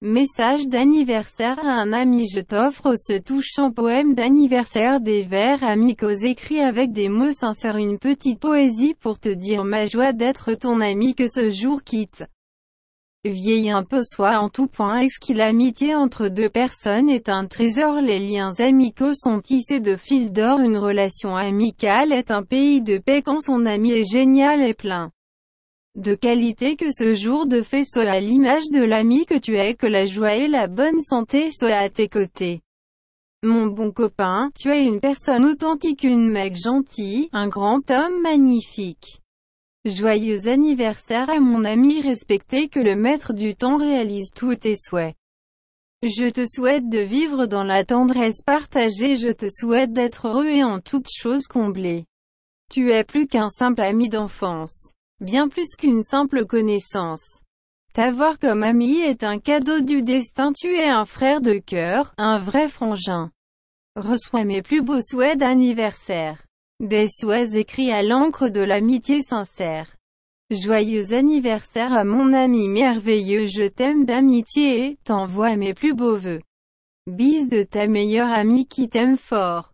Message d'anniversaire à un ami Je t'offre ce touchant poème d'anniversaire des vers amicaux écrits avec des mots sincères une petite poésie pour te dire ma joie d'être ton ami que ce jour quitte. Vieille un peu soit en tout point est-ce l'amitié entre deux personnes est un trésor Les liens amicaux sont tissés de fil d'or Une relation amicale est un pays de paix quand son ami est génial et plein de qualité que ce jour de fête soit à l'image de l'ami que tu es, que la joie et la bonne santé soient à tes côtés. Mon bon copain, tu es une personne authentique, une mec gentille, un grand homme magnifique. Joyeux anniversaire à mon ami respecté que le maître du temps réalise tous tes souhaits. Je te souhaite de vivre dans la tendresse partagée, je te souhaite d'être heureux et en toutes choses comblé. Tu es plus qu'un simple ami d'enfance bien plus qu'une simple connaissance. T'avoir comme ami est un cadeau du destin, tu es un frère de cœur, un vrai frangin. Reçois mes plus beaux souhaits d'anniversaire. Des souhaits écrits à l'encre de l'amitié sincère. Joyeux anniversaire à mon ami merveilleux, je t'aime d'amitié et t'envoie mes plus beaux vœux. Bise de ta meilleure amie qui t'aime fort.